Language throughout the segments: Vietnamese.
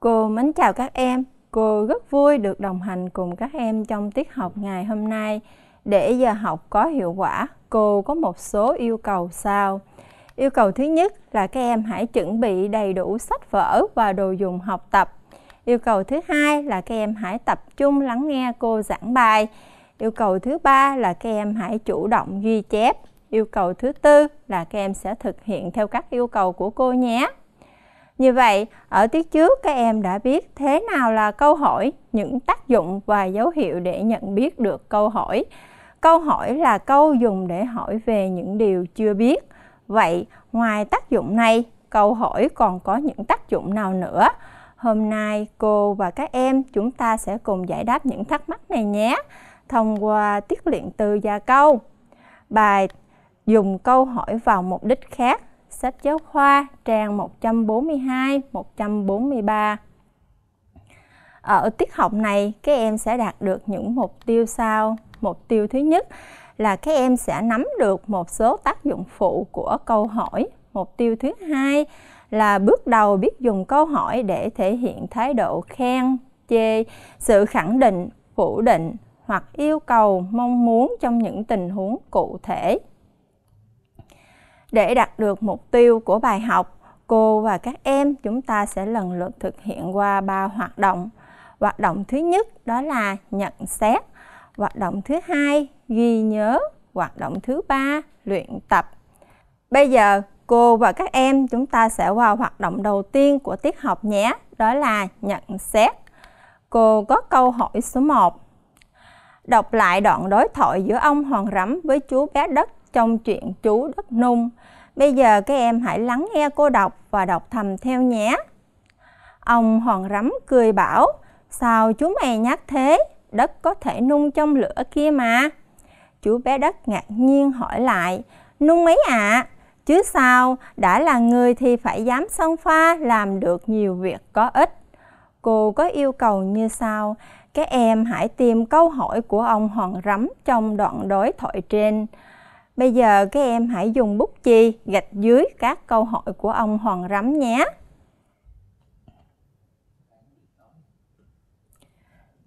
Cô mến chào các em. Cô rất vui được đồng hành cùng các em trong tiết học ngày hôm nay. Để giờ học có hiệu quả, cô có một số yêu cầu sau. Yêu cầu thứ nhất là các em hãy chuẩn bị đầy đủ sách vở và đồ dùng học tập. Yêu cầu thứ hai là các em hãy tập trung lắng nghe cô giảng bài. Yêu cầu thứ ba là các em hãy chủ động ghi chép. Yêu cầu thứ tư là các em sẽ thực hiện theo các yêu cầu của cô nhé. Như vậy, ở tiết trước các em đã biết thế nào là câu hỏi, những tác dụng và dấu hiệu để nhận biết được câu hỏi. Câu hỏi là câu dùng để hỏi về những điều chưa biết. Vậy, ngoài tác dụng này, câu hỏi còn có những tác dụng nào nữa? Hôm nay cô và các em chúng ta sẽ cùng giải đáp những thắc mắc này nhé thông qua tiết luyện từ và câu. Bài dùng câu hỏi vào mục đích khác sách giáo khoa trang 142, 143. Ở tiết học này, các em sẽ đạt được những mục tiêu sau. Mục tiêu thứ nhất là các em sẽ nắm được một số tác dụng phụ của câu hỏi. Mục tiêu thứ hai là bước đầu biết dùng câu hỏi để thể hiện thái độ khen, chê, sự khẳng định, phủ định hoặc yêu cầu, mong muốn trong những tình huống cụ thể. Để đạt được mục tiêu của bài học, cô và các em chúng ta sẽ lần lượt thực hiện qua ba hoạt động. Hoạt động thứ nhất đó là nhận xét, hoạt động thứ hai ghi nhớ, hoạt động thứ ba luyện tập. Bây giờ cô và các em chúng ta sẽ vào hoạt động đầu tiên của tiết học nhé, đó là nhận xét. Cô có câu hỏi số 1. Đọc lại đoạn đối thoại giữa ông Hoàng Rắm với chú bé đất trong chuyện chú đất nung. Bây giờ các em hãy lắng nghe cô đọc và đọc thầm theo nhé. Ông hòn rắm cười bảo, sao chú mày nhắc thế, đất có thể nung trong lửa kia mà. Chú bé đất ngạc nhiên hỏi lại, nung mấy ạ? À? Chứ sao, đã là người thì phải dám xông pha làm được nhiều việc có ích. Cô có yêu cầu như sau, các em hãy tìm câu hỏi của ông Hoàng Rắm trong đoạn đối thoại trên. Bây giờ các em hãy dùng bút chì gạch dưới các câu hỏi của ông Hoàng Rắm nhé.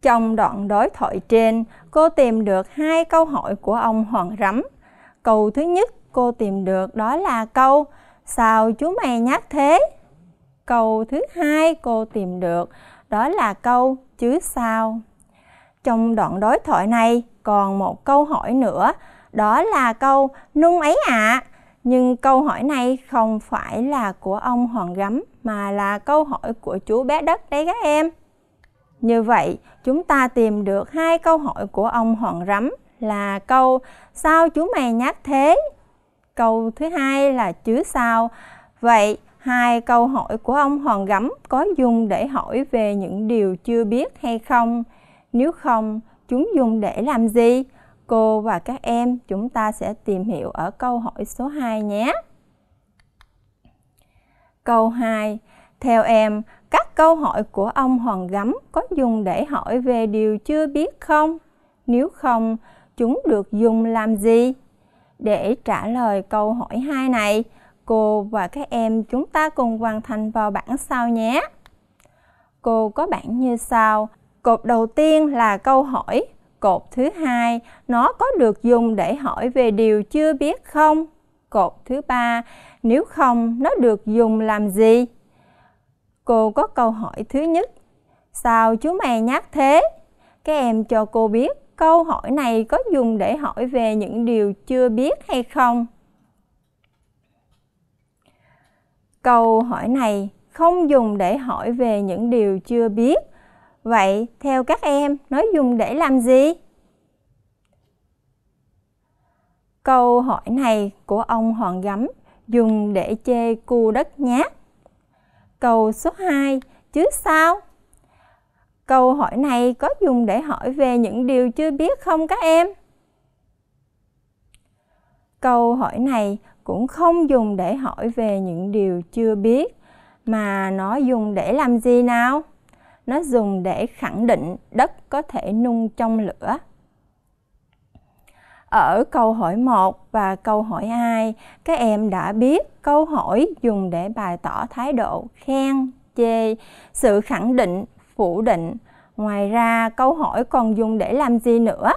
Trong đoạn đối thoại trên, cô tìm được hai câu hỏi của ông Hoàng Rắm. Câu thứ nhất cô tìm được đó là câu Sao chú mày nhát thế? Câu thứ hai cô tìm được đó là câu chứ sao. Trong đoạn đối thoại này còn một câu hỏi nữa đó là câu nung ấy ạ. À. Nhưng câu hỏi này không phải là của ông Hoàng Gấm mà là câu hỏi của chú bé đất đấy các em. Như vậy, chúng ta tìm được hai câu hỏi của ông Hoàng Rắm là câu sao chú mày nhát thế? Câu thứ hai là chứ sao? Vậy, hai câu hỏi của ông Hoàng Gấm có dùng để hỏi về những điều chưa biết hay không? Nếu không, chúng dùng để làm gì? cô và các em chúng ta sẽ tìm hiểu ở câu hỏi số 2 nhé. Câu 2. Theo em, các câu hỏi của ông Hoàng Gấm có dùng để hỏi về điều chưa biết không? Nếu không, chúng được dùng làm gì? Để trả lời câu hỏi 2 này, cô và các em chúng ta cùng hoàn thành vào bảng sau nhé. Cô có bảng như sau. Cột đầu tiên là câu hỏi Cột thứ hai, nó có được dùng để hỏi về điều chưa biết không? Cột thứ ba, nếu không, nó được dùng làm gì? Cô có câu hỏi thứ nhất, sao chú mày nhắc thế? Các em cho cô biết câu hỏi này có dùng để hỏi về những điều chưa biết hay không? Câu hỏi này không dùng để hỏi về những điều chưa biết Vậy, theo các em, nó dùng để làm gì? Câu hỏi này của ông hoàng Gấm dùng để chê cu đất nhát. Câu số 2, chứ sao? Câu hỏi này có dùng để hỏi về những điều chưa biết không các em? Câu hỏi này cũng không dùng để hỏi về những điều chưa biết mà nó dùng để làm gì nào? nó dùng để khẳng định đất có thể nung trong lửa. Ở câu hỏi 1 và câu hỏi 2, các em đã biết câu hỏi dùng để bày tỏ thái độ khen, chê, sự khẳng định, phủ định. Ngoài ra, câu hỏi còn dùng để làm gì nữa?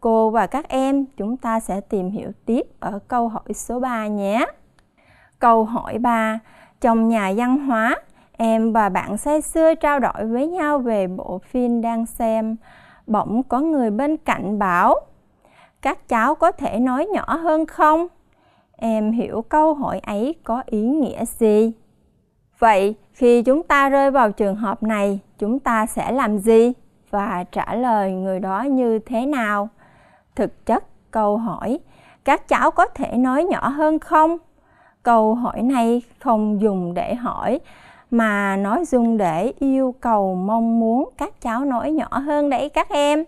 Cô và các em chúng ta sẽ tìm hiểu tiếp ở câu hỏi số 3 nhé. Câu hỏi 3, trong nhà văn hóa Em và bạn say xưa trao đổi với nhau về bộ phim đang xem. Bỗng có người bên cạnh bảo, các cháu có thể nói nhỏ hơn không? Em hiểu câu hỏi ấy có ý nghĩa gì? Vậy, khi chúng ta rơi vào trường hợp này, chúng ta sẽ làm gì? Và trả lời người đó như thế nào? Thực chất, câu hỏi, các cháu có thể nói nhỏ hơn không? Câu hỏi này không dùng để hỏi mà nó dùng để yêu cầu mong muốn các cháu nói nhỏ hơn đấy các em.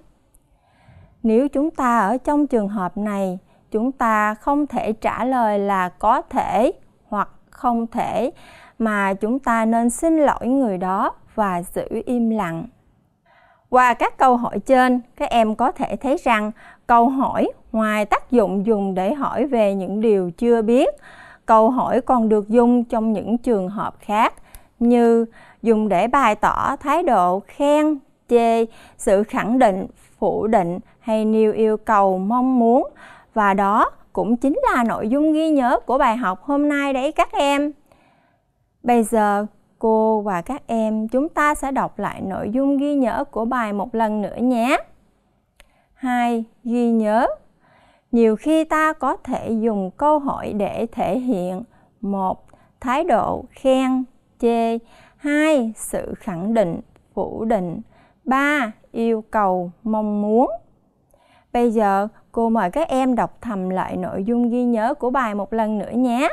Nếu chúng ta ở trong trường hợp này, chúng ta không thể trả lời là có thể hoặc không thể mà chúng ta nên xin lỗi người đó và giữ im lặng. Qua các câu hỏi trên, các em có thể thấy rằng câu hỏi ngoài tác dụng dùng để hỏi về những điều chưa biết, câu hỏi còn được dùng trong những trường hợp khác như dùng để bày tỏ thái độ khen, chê, sự khẳng định, phủ định hay nêu yêu cầu mong muốn và đó cũng chính là nội dung ghi nhớ của bài học hôm nay đấy các em. Bây giờ cô và các em chúng ta sẽ đọc lại nội dung ghi nhớ của bài một lần nữa nhé. Hai Ghi nhớ Nhiều khi ta có thể dùng câu hỏi để thể hiện một Thái độ khen, chê. 2. Sự khẳng định, phủ định. 3. Yêu cầu, mong muốn. Bây giờ cô mời các em đọc thầm lại nội dung ghi nhớ của bài một lần nữa nhé.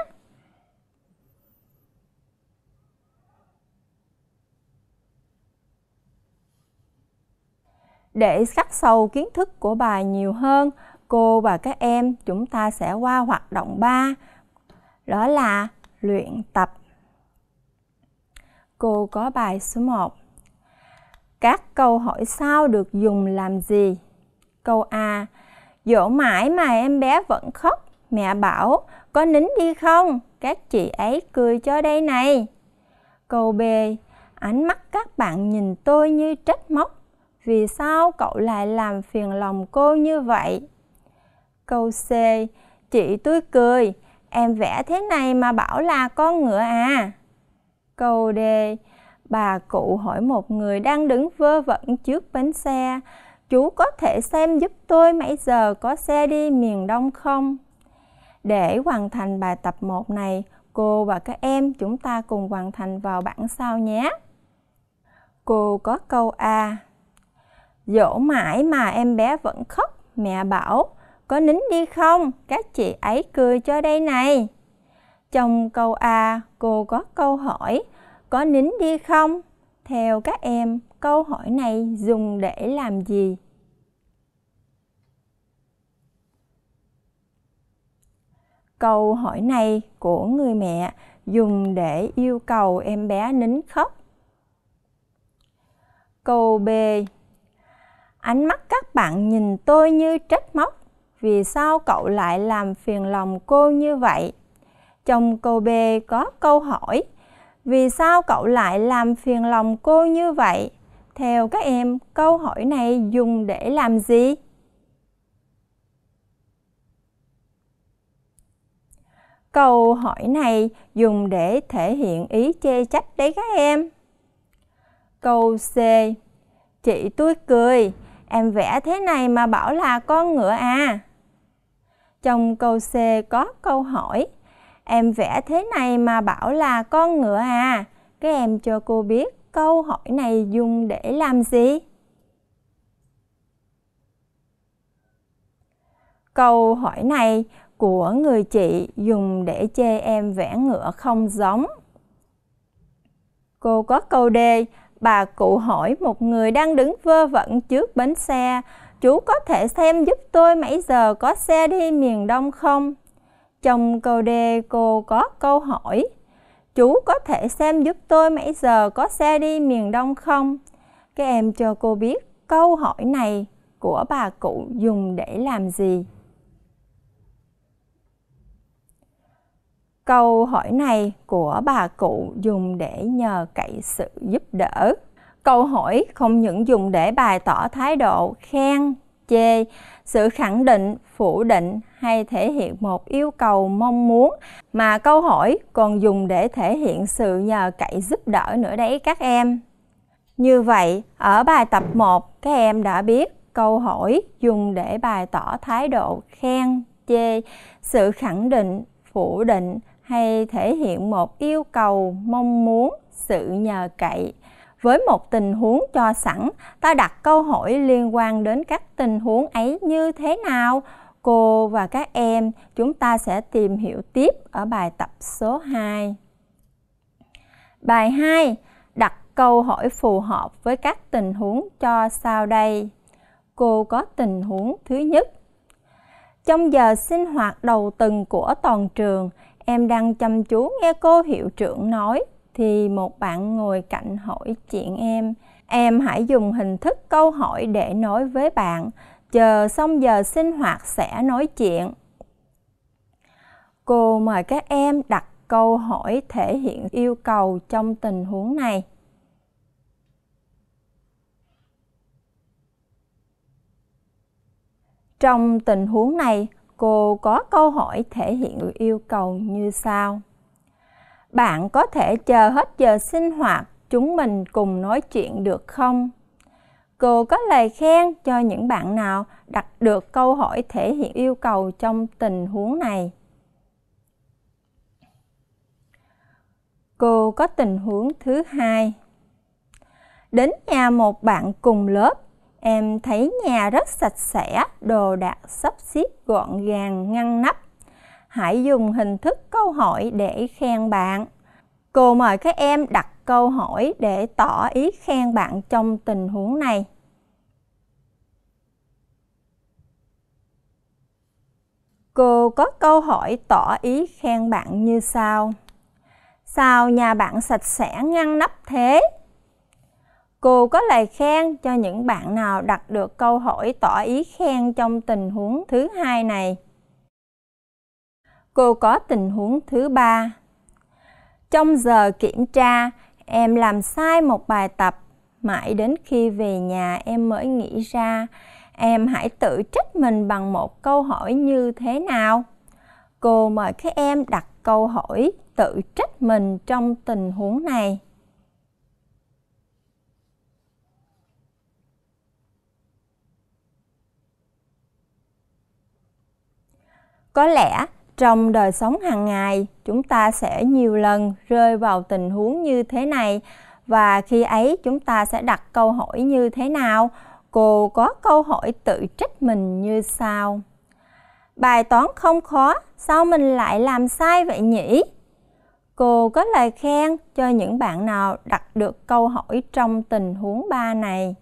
Để khắc sâu kiến thức của bài nhiều hơn, cô và các em chúng ta sẽ qua hoạt động 3. Đó là luyện tập Cô có bài số 1. Các câu hỏi sau được dùng làm gì? Câu A. Dỗ mãi mà em bé vẫn khóc. Mẹ bảo, có nín đi không? Các chị ấy cười cho đây này. Câu B. Ánh mắt các bạn nhìn tôi như trách móc. Vì sao cậu lại làm phiền lòng cô như vậy? Câu C. Chị tôi cười, em vẽ thế này mà bảo là con ngựa à? Câu D. Bà cụ hỏi một người đang đứng vơ vẩn trước bến xe, chú có thể xem giúp tôi mấy giờ có xe đi miền Đông không? Để hoàn thành bài tập 1 này, cô và các em chúng ta cùng hoàn thành vào bảng sau nhé. Cô có câu A. Dỗ mãi mà em bé vẫn khóc, mẹ bảo, có nín đi không? Các chị ấy cười cho đây này. Trong câu A, cô có câu hỏi có nín đi không? Theo các em, câu hỏi này dùng để làm gì? Câu hỏi này của người mẹ dùng để yêu cầu em bé nín khóc. Câu B. Ánh mắt các bạn nhìn tôi như trách móc. Vì sao cậu lại làm phiền lòng cô như vậy? Chồng cô B có câu hỏi, vì sao cậu lại làm phiền lòng cô như vậy? Theo các em, câu hỏi này dùng để làm gì? Câu hỏi này dùng để thể hiện ý chê trách đấy các em. Câu C. Chị tôi cười, em vẽ thế này mà bảo là con ngựa à? Trong câu C có câu hỏi, em vẽ thế này mà bảo là con ngựa à các em cho cô biết câu hỏi này dùng để làm gì câu hỏi này của người chị dùng để chê em vẽ ngựa không giống cô có câu đề bà cụ hỏi một người đang đứng vơ vẩn trước bến xe chú có thể xem giúp tôi mấy giờ có xe đi miền đông không trong câu D cô có câu hỏi Chú có thể xem giúp tôi mấy giờ có xe đi miền Đông không? Các em cho cô biết câu hỏi này của bà cụ dùng để làm gì? Câu hỏi này của bà cụ dùng để nhờ cậy sự giúp đỡ. Câu hỏi không những dùng để bày tỏ thái độ khen, chê sự khẳng định phủ định hay thể hiện một yêu cầu mong muốn mà câu hỏi còn dùng để thể hiện sự nhờ cậy giúp đỡ nữa đấy các em như vậy ở bài tập 1 các em đã biết câu hỏi dùng để bày tỏ thái độ khen chê sự khẳng định phủ định hay thể hiện một yêu cầu mong muốn sự nhờ cậy với một tình huống cho sẵn, ta đặt câu hỏi liên quan đến các tình huống ấy như thế nào? Cô và các em chúng ta sẽ tìm hiểu tiếp ở bài tập số 2. Bài 2. Đặt câu hỏi phù hợp với các tình huống cho sau đây. Cô có tình huống thứ nhất. Trong giờ sinh hoạt đầu tuần của toàn trường, em đang chăm chú nghe cô hiệu trưởng nói thì một bạn ngồi cạnh hỏi chuyện em em hãy dùng hình thức câu hỏi để nói với bạn chờ xong giờ sinh hoạt sẽ nói chuyện cô mời các em đặt câu hỏi thể hiện yêu cầu trong tình huống này trong tình huống này cô có câu hỏi thể hiện yêu cầu như sau bạn có thể chờ hết giờ sinh hoạt chúng mình cùng nói chuyện được không? Cô có lời khen cho những bạn nào đặt được câu hỏi thể hiện yêu cầu trong tình huống này. Cô có tình huống thứ hai. Đến nhà một bạn cùng lớp, em thấy nhà rất sạch sẽ, đồ đạc sắp xếp gọn gàng ngăn nắp hãy dùng hình thức câu hỏi để khen bạn. Cô mời các em đặt câu hỏi để tỏ ý khen bạn trong tình huống này. Cô có câu hỏi tỏ ý khen bạn như sau. Sao nhà bạn sạch sẽ ngăn nắp thế? Cô có lời khen cho những bạn nào đặt được câu hỏi tỏ ý khen trong tình huống thứ hai này. Cô có tình huống thứ ba. Trong giờ kiểm tra, em làm sai một bài tập. Mãi đến khi về nhà em mới nghĩ ra, em hãy tự trách mình bằng một câu hỏi như thế nào? Cô mời các em đặt câu hỏi tự trách mình trong tình huống này. Có lẽ trong đời sống hàng ngày chúng ta sẽ nhiều lần rơi vào tình huống như thế này và khi ấy chúng ta sẽ đặt câu hỏi như thế nào cô có câu hỏi tự trách mình như sau bài toán không khó sao mình lại làm sai vậy nhỉ cô có lời khen cho những bạn nào đặt được câu hỏi trong tình huống ba này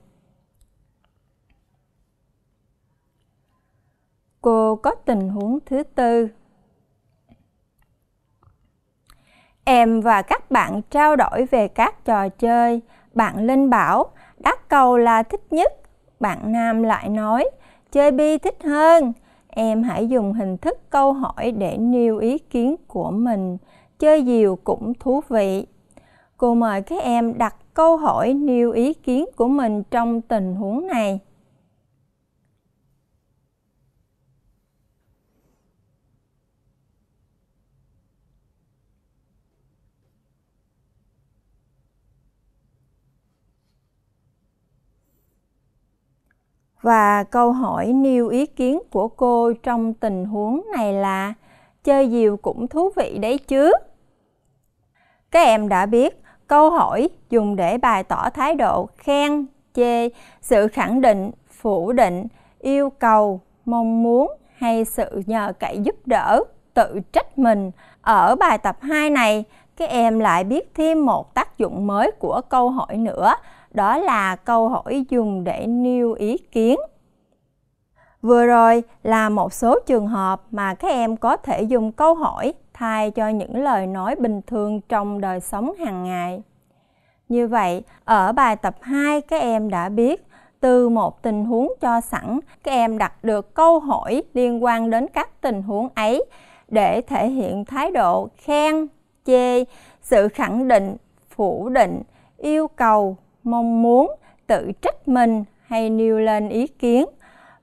cô có tình huống thứ tư Em và các bạn trao đổi về các trò chơi. Bạn Linh bảo, đắc cầu là thích nhất. Bạn Nam lại nói, chơi bi thích hơn. Em hãy dùng hình thức câu hỏi để nêu ý kiến của mình. Chơi diều cũng thú vị. Cô mời các em đặt câu hỏi nêu ý kiến của mình trong tình huống này. và câu hỏi nêu ý kiến của cô trong tình huống này là chơi diều cũng thú vị đấy chứ các em đã biết câu hỏi dùng để bày tỏ thái độ khen chê sự khẳng định phủ định yêu cầu mong muốn hay sự nhờ cậy giúp đỡ tự trách mình ở bài tập 2 này các em lại biết thêm một tác dụng mới của câu hỏi nữa đó là câu hỏi dùng để nêu ý kiến. Vừa rồi là một số trường hợp mà các em có thể dùng câu hỏi thay cho những lời nói bình thường trong đời sống hàng ngày. Như vậy, ở bài tập 2 các em đã biết từ một tình huống cho sẵn, các em đặt được câu hỏi liên quan đến các tình huống ấy để thể hiện thái độ khen, chê, sự khẳng định, phủ định, yêu cầu, mong muốn tự trách mình hay nêu lên ý kiến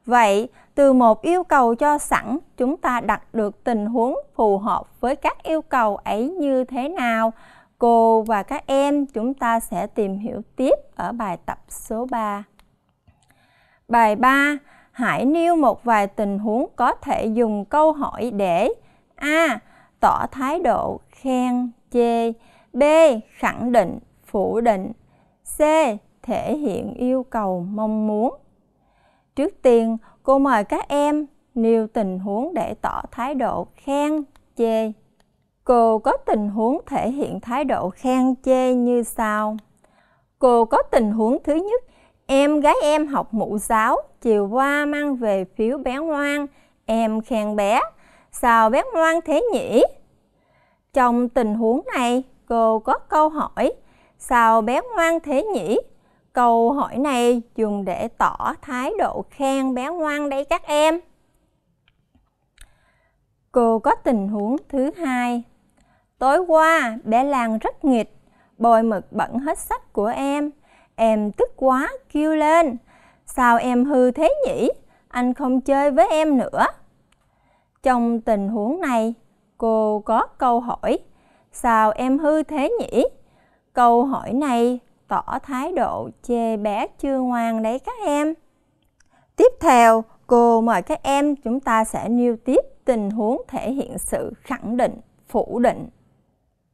vậy từ một yêu cầu cho sẵn chúng ta đặt được tình huống phù hợp với các yêu cầu ấy như thế nào cô và các em chúng ta sẽ tìm hiểu tiếp ở bài tập số 3. Bài 3, hãy nêu một vài tình huống có thể dùng câu hỏi để A. Tỏ thái độ khen, chê B. Khẳng định, phủ định C. Thể hiện yêu cầu mong muốn. Trước tiên, cô mời các em nêu tình huống để tỏ thái độ khen, chê. Cô có tình huống thể hiện thái độ khen chê như sau. Cô có tình huống thứ nhất, em gái em học mụ giáo, chiều qua mang về phiếu bé ngoan, em khen bé, sao bé ngoan thế nhỉ? Trong tình huống này, cô có câu hỏi Sao bé ngoan thế nhỉ? Câu hỏi này dùng để tỏ thái độ khen bé ngoan đấy các em. Cô có tình huống thứ hai. Tối qua, bé làng rất nghịch, bôi mực bẩn hết sách của em. Em tức quá, kêu lên. Sao em hư thế nhỉ? Anh không chơi với em nữa. Trong tình huống này, cô có câu hỏi. Sao em hư thế nhỉ? Câu hỏi này tỏ thái độ chê bé chưa ngoan đấy các em. Tiếp theo, cô mời các em chúng ta sẽ nêu tiếp tình huống thể hiện sự khẳng định, phủ định.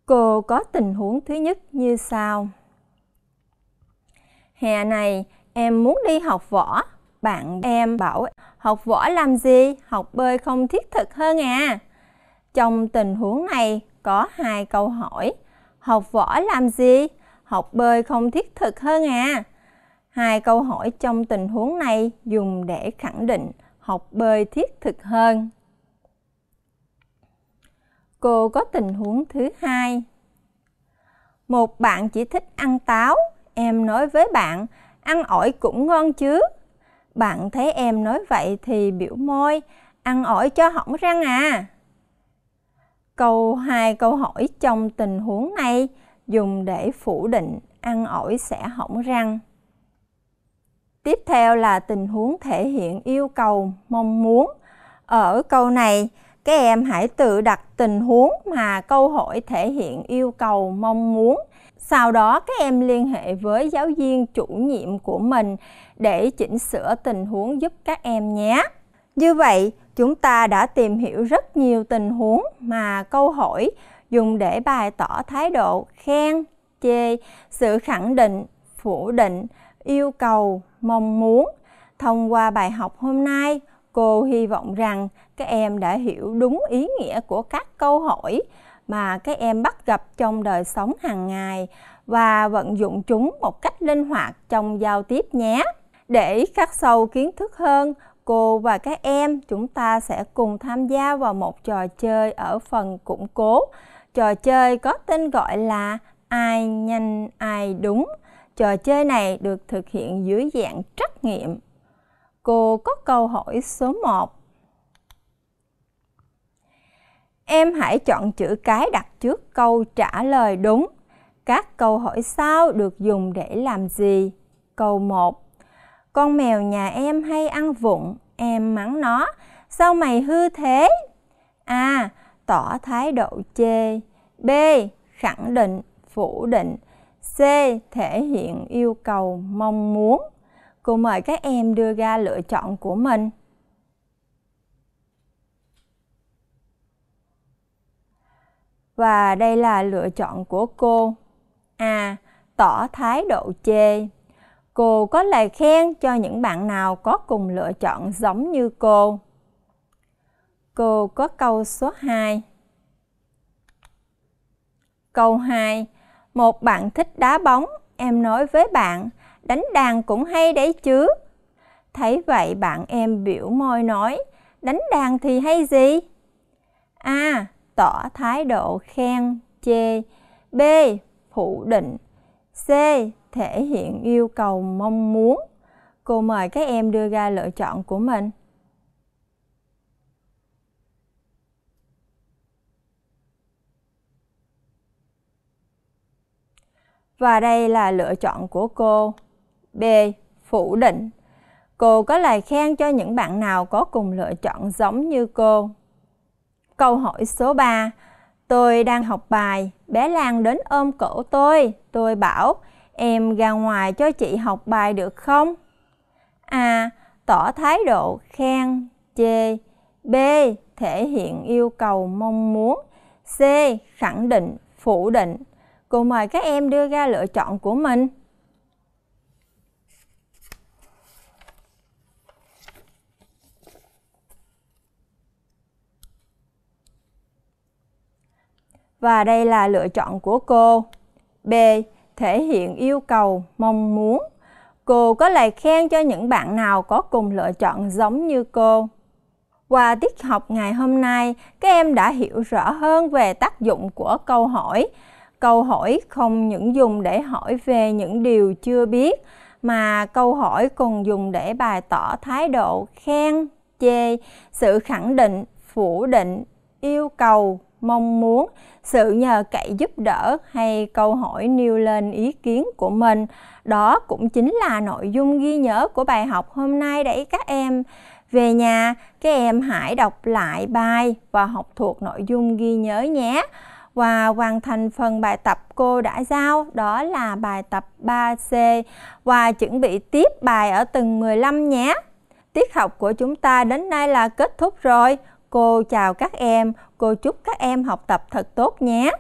Cô có tình huống thứ nhất như sau. Hè này, em muốn đi học võ. Bạn em bảo, học võ làm gì? Học bơi không thiết thực hơn à? Trong tình huống này, có hai câu hỏi. Học võ làm gì? Học bơi không thiết thực hơn à? Hai câu hỏi trong tình huống này dùng để khẳng định học bơi thiết thực hơn. Cô có tình huống thứ hai. Một bạn chỉ thích ăn táo, em nói với bạn, ăn ổi cũng ngon chứ. Bạn thấy em nói vậy thì biểu môi, ăn ổi cho hỏng răng à. Câu 2 câu hỏi trong tình huống này dùng để phủ định ăn ổi sẽ hỏng răng. Tiếp theo là tình huống thể hiện yêu cầu, mong muốn. Ở câu này, các em hãy tự đặt tình huống mà câu hỏi thể hiện yêu cầu, mong muốn. Sau đó các em liên hệ với giáo viên chủ nhiệm của mình để chỉnh sửa tình huống giúp các em nhé. Như vậy, chúng ta đã tìm hiểu rất nhiều tình huống mà câu hỏi dùng để bày tỏ thái độ khen chê sự khẳng định phủ định yêu cầu mong muốn thông qua bài học hôm nay cô hy vọng rằng các em đã hiểu đúng ý nghĩa của các câu hỏi mà các em bắt gặp trong đời sống hàng ngày và vận dụng chúng một cách linh hoạt trong giao tiếp nhé để khắc sâu kiến thức hơn cô và các em chúng ta sẽ cùng tham gia vào một trò chơi ở phần củng cố. Trò chơi có tên gọi là ai nhanh ai đúng. Trò chơi này được thực hiện dưới dạng trắc nghiệm. Cô có câu hỏi số 1. Em hãy chọn chữ cái đặt trước câu trả lời đúng. Các câu hỏi sau được dùng để làm gì? Câu 1 con mèo nhà em hay ăn vụng, em mắng nó. Sao mày hư thế? A. Tỏ thái độ chê. B. Khẳng định, phủ định. C. Thể hiện yêu cầu, mong muốn. Cô mời các em đưa ra lựa chọn của mình. Và đây là lựa chọn của cô. A. Tỏ thái độ chê. Cô có lời khen cho những bạn nào có cùng lựa chọn giống như cô. Cô có câu số 2. Câu 2. Một bạn thích đá bóng, em nói với bạn, đánh đàn cũng hay đấy chứ. Thấy vậy bạn em biểu môi nói, đánh đàn thì hay gì? A. Tỏ thái độ khen, chê. B. Phủ định. C thể hiện yêu cầu mong muốn cô mời các em đưa ra lựa chọn của mình Và đây là lựa chọn của cô. B. Phủ định. Cô có lời khen cho những bạn nào có cùng lựa chọn giống như cô. Câu hỏi số 3. Tôi đang học bài, bé Lan đến ôm cổ tôi. Tôi bảo, em ra ngoài cho chị học bài được không? A. Tỏ thái độ khen, chê. B. Thể hiện yêu cầu mong muốn. C. Khẳng định, phủ định. Cô mời các em đưa ra lựa chọn của mình. Và đây là lựa chọn của cô. B thể hiện yêu cầu, mong muốn. Cô có lời khen cho những bạn nào có cùng lựa chọn giống như cô. Qua tiết học ngày hôm nay, các em đã hiểu rõ hơn về tác dụng của câu hỏi. Câu hỏi không những dùng để hỏi về những điều chưa biết, mà câu hỏi còn dùng để bày tỏ thái độ khen, chê, sự khẳng định, phủ định, yêu cầu, mong muốn, sự nhờ cậy giúp đỡ hay câu hỏi nêu lên ý kiến của mình. Đó cũng chính là nội dung ghi nhớ của bài học hôm nay đấy các em. Về nhà, các em hãy đọc lại bài và học thuộc nội dung ghi nhớ nhé và hoàn thành phần bài tập cô đã giao đó là bài tập 3C và chuẩn bị tiếp bài ở từng 15 nhé. Tiết học của chúng ta đến nay là kết thúc rồi. Cô chào các em cô chúc các em học tập thật tốt nhé